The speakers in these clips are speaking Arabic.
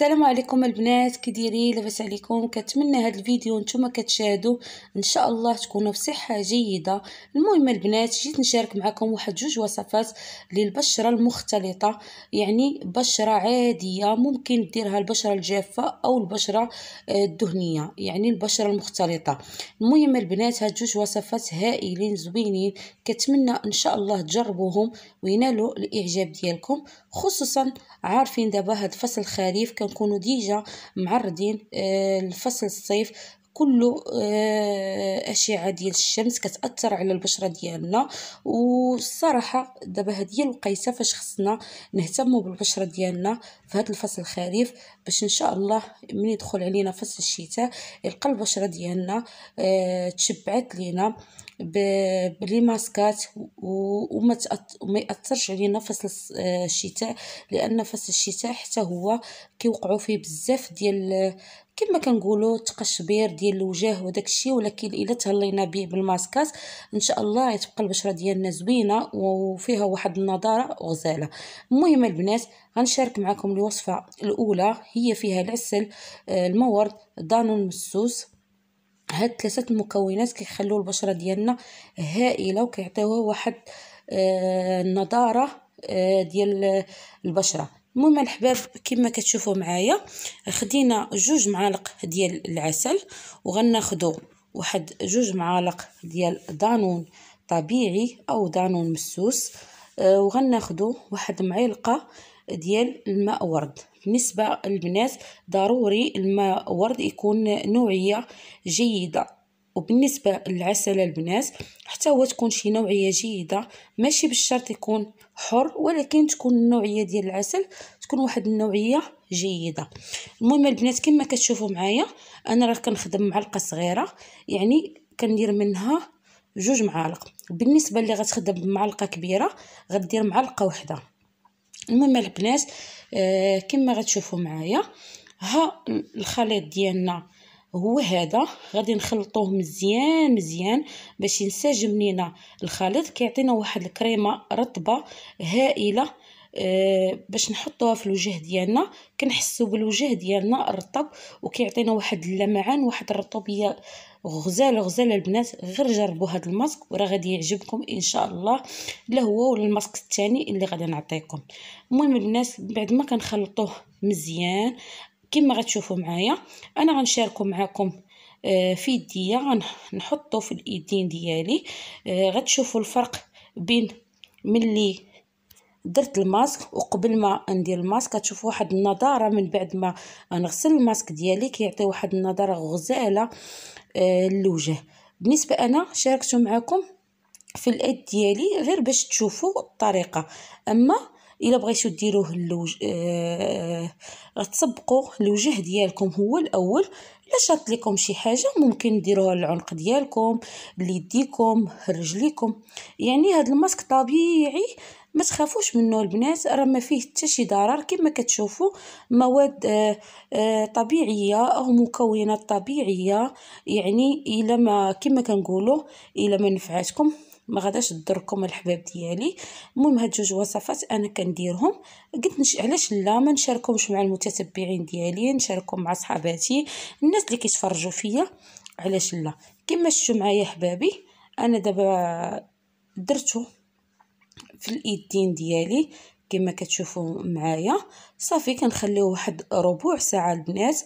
السلام عليكم البنات كديري لاباس عليكم كنتمنى هذا الفيديو نتوما كتشاهدوا ان شاء الله تكونوا بصحه جيده المهم البنات جيت نشارك معكم واحد جوج وصفات للبشره المختلطه يعني بشره عاديه ممكن ديرها البشره الجافه او البشره آه، الدهنيه يعني البشره المختلطه المهم البنات هاد جوج وصفات هائلين زوينين كنتمنى ان شاء الله تجربوهم وينالوا الاعجاب ديالكم خصوصا عارفين دابا هاد فصل الخريف نكونوا ديجا معرضين آه، لفصل الصيف كله آه، اشعه ديال الشمس كتاثر على البشره ديالنا والصراحه دابا هذه الوقيته فاش خصنا نهتموا بالبشره ديالنا في هذا الفصل الخريف باش ان شاء الله من يدخل علينا فصل الشتاء يلقى البشره ديالنا آه، تشبعت لينا بلي ماسكات وما ياثرش علينا فصل آه، الشتاء لان فصل الشتاء حتى هو كيوقعوا فيه بزاف ديال كما كنقولوا التقشبير ديال الوجه وداك الشيء ولكن الا تهلينا به بالماسكات ان شاء الله غتبقى البشره ديالنا زوينه وفيها واحد النضاره غزاله المهم البنات غنشارك معكم الوصفه الاولى هي فيها العسل آه، المورد دانون مسوس هاد ثلاثه المكونات كيخلوا البشره ديالنا هائله وكيعطيوها واحد آه، النضاره آه، ديال البشره المهم الحباب كما كتشوفوا معايا خدينا جوج معالق ديال العسل وغناخدو واحد جوج معالق ديال دانون طبيعي او دانون مسوس أه وغناخدو واحد معلقه ديال الماء ورد بالنسبه للبنات ضروري الماء ورد يكون نوعيه جيده وبالنسبه للعسل البنات حتى هو تكون شي نوعيه جيده ماشي بالشرط يكون حر ولكن تكون النوعيه ديال العسل تكون واحد النوعيه جيده المهم البنات كما كتشوفوا معايا انا راه كنخدم معلقه صغيره يعني كندير منها جوج معالق بالنسبه اللي غتخدم بمعلقه كبيره غدير معلقه واحده المهم البنات آه كما غتشوفوا معايا ها الخليط ديالنا هو هذا غادي نخلطوه مزيان مزيان باش ينسجم لينا الخليط كيعطينا واحد الكريمه رطبه هائله أه باش نحطوها في الوجه ديالنا كنحسوا بالوجه ديالنا رطب وكيعطينا واحد اللمعان واحد الرطوبيه غزاله غزاله البنات غير جربوا هذا الماسك وراه غادي يعجبكم ان شاء الله لا هو ولا الماسك الثاني اللي غادي نعطيكم المهم البنات بعد ما كنخلطوه مزيان كما غتشوفوا معايا انا غنشاركو معاكم آه، في يديا غنحطو في الايدين ديالي آه، غتشوفوا الفرق بين ملي درت الماسك وقبل ما ندير الماسك كتشوف واحد النضاره من بعد ما نغسل الماسك ديالي كيعطي واحد النضاره غزاله آه، للوجه بالنسبه انا شاركتو معكم في الايد ديالي غير باش تشوفوا الطريقه اما الا بغيتو ديروه اللوج آه تسبقوا الوجه ديالكم هو الاول الا شاط لكم شي حاجه ممكن ديروها العنق ديالكم ليديكم رجليكم يعني هذا الماسك طبيعي ما تخافوش منه البنات راه ما فيه حتى شي ضرر كما كتشوفوا مواد آه، آه، طبيعيه او مكونات طبيعيه يعني الا ما كما كنقولوا الا ما نفعاتكم ما غاداش تضركم الحباب ديالي المهم هاد جوج وصفات انا كنديرهم قلت نش... علاش لا ما نشاركهمش مع المتتبعين ديالي نشاركهم مع صحاباتي الناس اللي كيتفرجوا فيا علاش لا كما شفتوا معايا حبابي انا دابا درتو في الايدين ديالي كما كتشوفوا معايا صافي كنخليوه واحد ربع ساعه البنات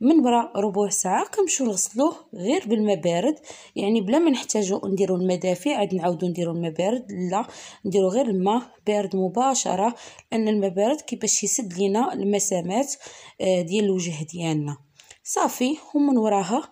من برا ربع ساعه كنمشيو نغسلوه غير بالماء بارد يعني بلا ما نحتاجو نديرو الماء دافي عاد نعاودو نديرو الماء بارد لا نديرو غير الماء بارد مباشره لان الماء بارد كيفاش يسد لينا المسامات آه، ديال الوجه ديالنا صافي ومن وراها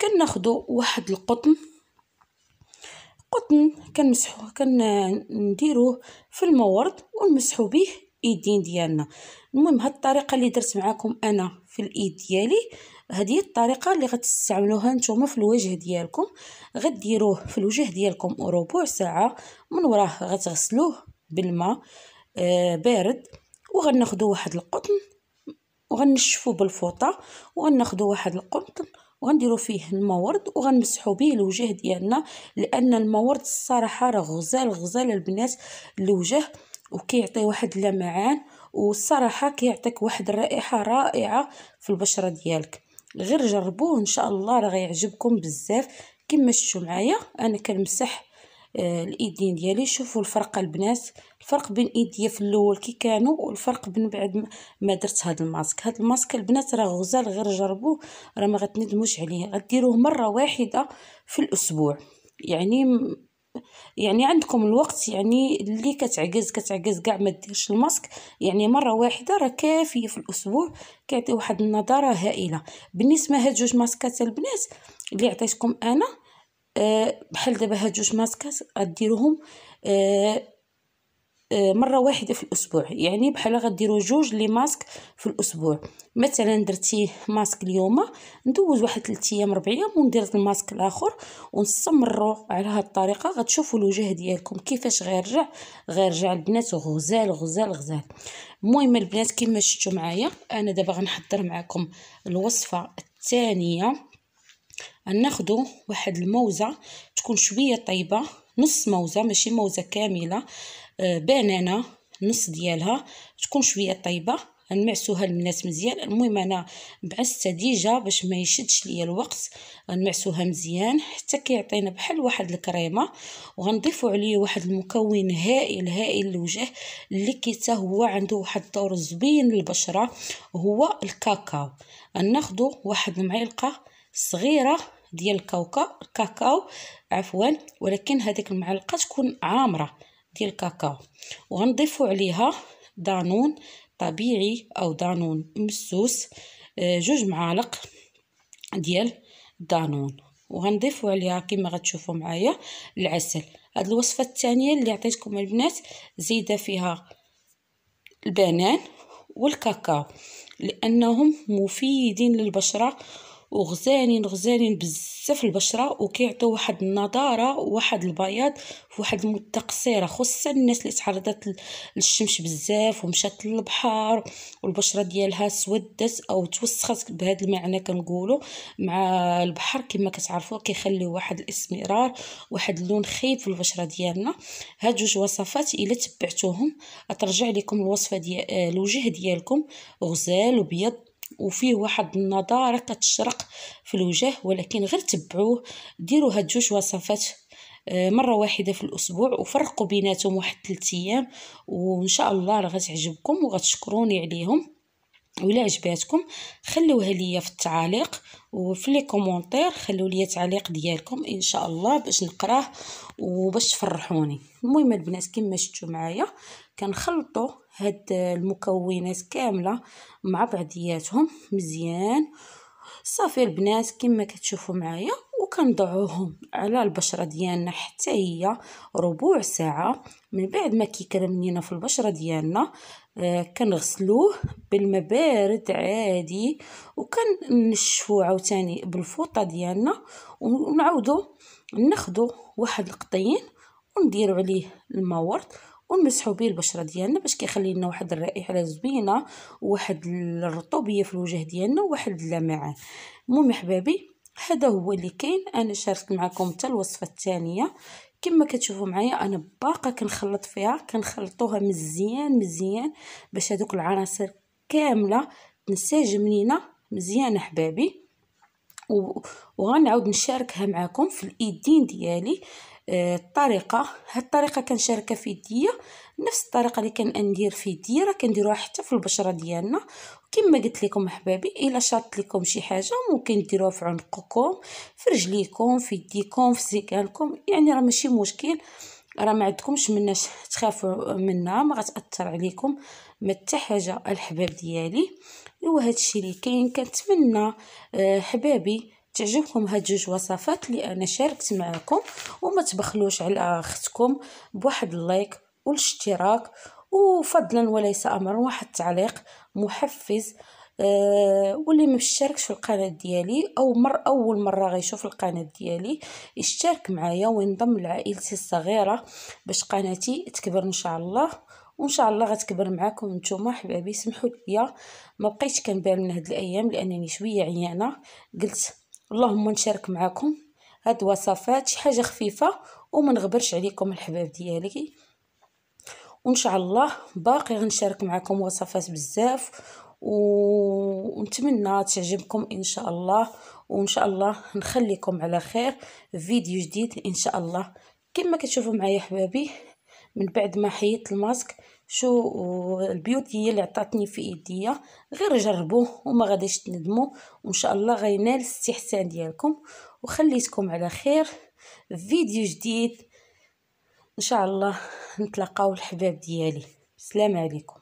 كناخدو واحد القطن قطن كنمسحوه كنديروه في المورد ونمسحو به ايدين ديالنا المهم هاد الطريقه اللي درت معاكم انا في الايد ديالي هذه الطريقه اللي غتستعملوها نتوما في الوجه ديالكم غديروه في الوجه ديالكم ربع ساعه من وراه غتغسلوه بالماء آه، بارد وغناخذوا واحد القطن وغنشفوا بالفوطه وغناخذوا واحد القطن وغنديروا فيه المورد وغنمسحوا به الوجه ديالنا لان المورد الصراحه راه غزال غزال البنات الوجه وكيعطي واحد اللمعان والصراحه كيعطيك واحد الرائحه رائعه في البشره ديالك غير جربوه ان شاء الله راه غيعجبكم بزاف كما شفتوا معايا انا كنمسح آه، الايدين ديالي شوفوا الفرق البنات الفرق بين ايديا في الاول كي كانوا والفرق بين بعد ما درت هاد الماسك هاد الماسك البنات راه غزال غير جربوه راه ما غتندموش عليه غديروه مره واحده في الاسبوع يعني يعني عندكم الوقت يعني اللي كتعجز كتعجز كاع ما ديرش الماسك يعني مره واحده راه كافيه في الاسبوع كيعطي واحد النضاره هائله بالنسبه هاد جوج ماسكات البنات اللي عطيتكم انا آه، بحال دابا هاد جوج ماسكات غديروهم آه، آه، مره واحده في الاسبوع يعني بحال غديروا جوج لي ماسك في الاسبوع مثلا درتي ماسك اليوم ندوز واحد 3 ايام 4 ايام وندير الماسك الاخر ونستمروا على هاد الطريقه غتشوفوا الوجه ديالكم كيفاش غيرجع غيرجع البنات غزال غزال غزال المهم البنات كما شفتوا معايا انا دابا غنحضر معكم الوصفه الثانيه غناخدو واحد الموزه تكون شويه طيبه نص موزه ماشي موزه كامله بانانا آه، بنانه نص ديالها تكون شويه طيبه غنمعسوها البنات مزيان المهم انا بعست ديجا باش ما يشدش ليا الوقت غنمعسوها مزيان حتى كيعطينا بحال واحد الكريمه وغنضيفوا عليه واحد المكون هائل هائل للوجه اللي كيتا هو عنده واحد الدور زوين للبشره هو الكاكاو غناخذوا واحد المعلقه صغيره ديال الكاوكا الكاكاو عفوا ولكن هذيك المعلقه تكون عامره ديال الكاكاو وغنضيفو عليها دانون طبيعي او دانون مسوس آه، جوج معالق ديال دانون وغنضيف عليها كما غتشوفوا معايا العسل هاد الوصفه الثانيه اللي عطيتكم البنات زايده فيها البنان والكاكاو لانهم مفيدين للبشره وغزالين غزالين بزاف البشره وكيعطيو واحد النضاره وواحد البياض فواحد المده قصيره خصوصا الناس اللي تعرضت للشمس بزاف ومشات للبحر والبشره ديالها سودت او توسخت بهذا المعنى كنقولوا مع البحر كما كتعرفوا كيخليو واحد الاسمرار واحد اللون خيب في البشره ديالنا هاد جوج وصفات الا تبعتوهم ترجع لكم الوصفه ديال الوجه ديالكم غزال وبيض وفيه واحد النضاره كتشرق في الوجه ولكن غير تبعوه ديروا هاد جوج وصفات آه، مره واحده في الاسبوع وفرقوا بيناتهم واحد 3 ايام وان شاء الله راه غتعجبكم وغتشكروني عليهم ولا عجباتكم خلوها ليا في التعاليق وفي لي كومونتير خلو ليا تعليق ديالكم ان شاء الله باش نقراه وباش تفرحوني المهم البنات كما شفتوا معايا كنخلطوا هاد المكونات كامله مع بعضياتهم مزيان صافي البنات كما كتشوفوا معايا وكنضعوهم على البشره ديالنا حتى هي ربع ساعه من بعد ما كيكرم لينا في البشره ديالنا آه، كنغسلوه بالماء بارد عادي وكنشفو عاوتاني بالفوطه ديالنا ونعاودو ناخدو واحد القطين ونديرو عليه الماء ورد ونمسحو به البشره ديالنا باش كيخلي لنا واحد الرائحه زوينه وواحد الرطوبيه في الوجه ديالنا وواحد اللمعان المهم احبابي هذا هو اللي كاين انا شاركت معكم حتى الوصفه الثانيه كما كتشوفوا معايا انا باقا كنخلط فيها كنخلطوها مزيان مزيان باش هذوك العناصر كامله تنسجم لينا مزيان احبابي وغنعاود نشاركها معكم في الايدين ديالي الطريقه آه، هاد الطريقه كنشاركها في يديا نفس الطريقه اللي ندير في يديا راه كنديروها حتى في البشره ديالنا كما قلت لكم احبابي الا شاط لكم شي حاجه ممكن ديروها في عنقكم في رجليكم في يديكم في سيكالكم يعني راه ماشي مشكل راه ما عندكمش مناش تخافوا منها ما غتاثر عليكم ما حتى حاجه الحباب ديالي ايوا هادشي اللي كاين كنتمنى آه، حبابي تعجبكم هاد جوج وصفات اللي انا شاركت معكم وما تبخلوش على اختكم بواحد اللايك والاشتراك وفضلا وليس امرا واحد التعليق محفز أه واللي ما في القناه ديالي او مر اول مره غيشوف القناه ديالي يشترك معايا وينضم لعائلتي الصغيره باش قناتي تكبر ان شاء الله وان شاء الله غتكبر معاكم نتوما حبابي سمحوا لي ما بقيتش كنبان من هاد الايام لانني شويه عيانه قلت اللهم نشارك معكم هاد وصفات شي حاجه خفيفه وما نغبرش عليكم الحباب ديالي وان شاء الله باقي غنشارك معكم وصفات بزاف ونتمنى تعجبكم ان شاء الله وان شاء الله نخليكم على خير فيديو جديد ان شاء الله كما كتشوفوا معايا حبابي من بعد ما حيدت الماسك شو البيوتي اللي عطاتني في ايديا غير جربوه وما غاديش تندموا وان شاء الله غينال الاستحسان ديالكم وخليتكم على خير فيديو جديد ان شاء الله نتلاقاو الحباب ديالي السلام عليكم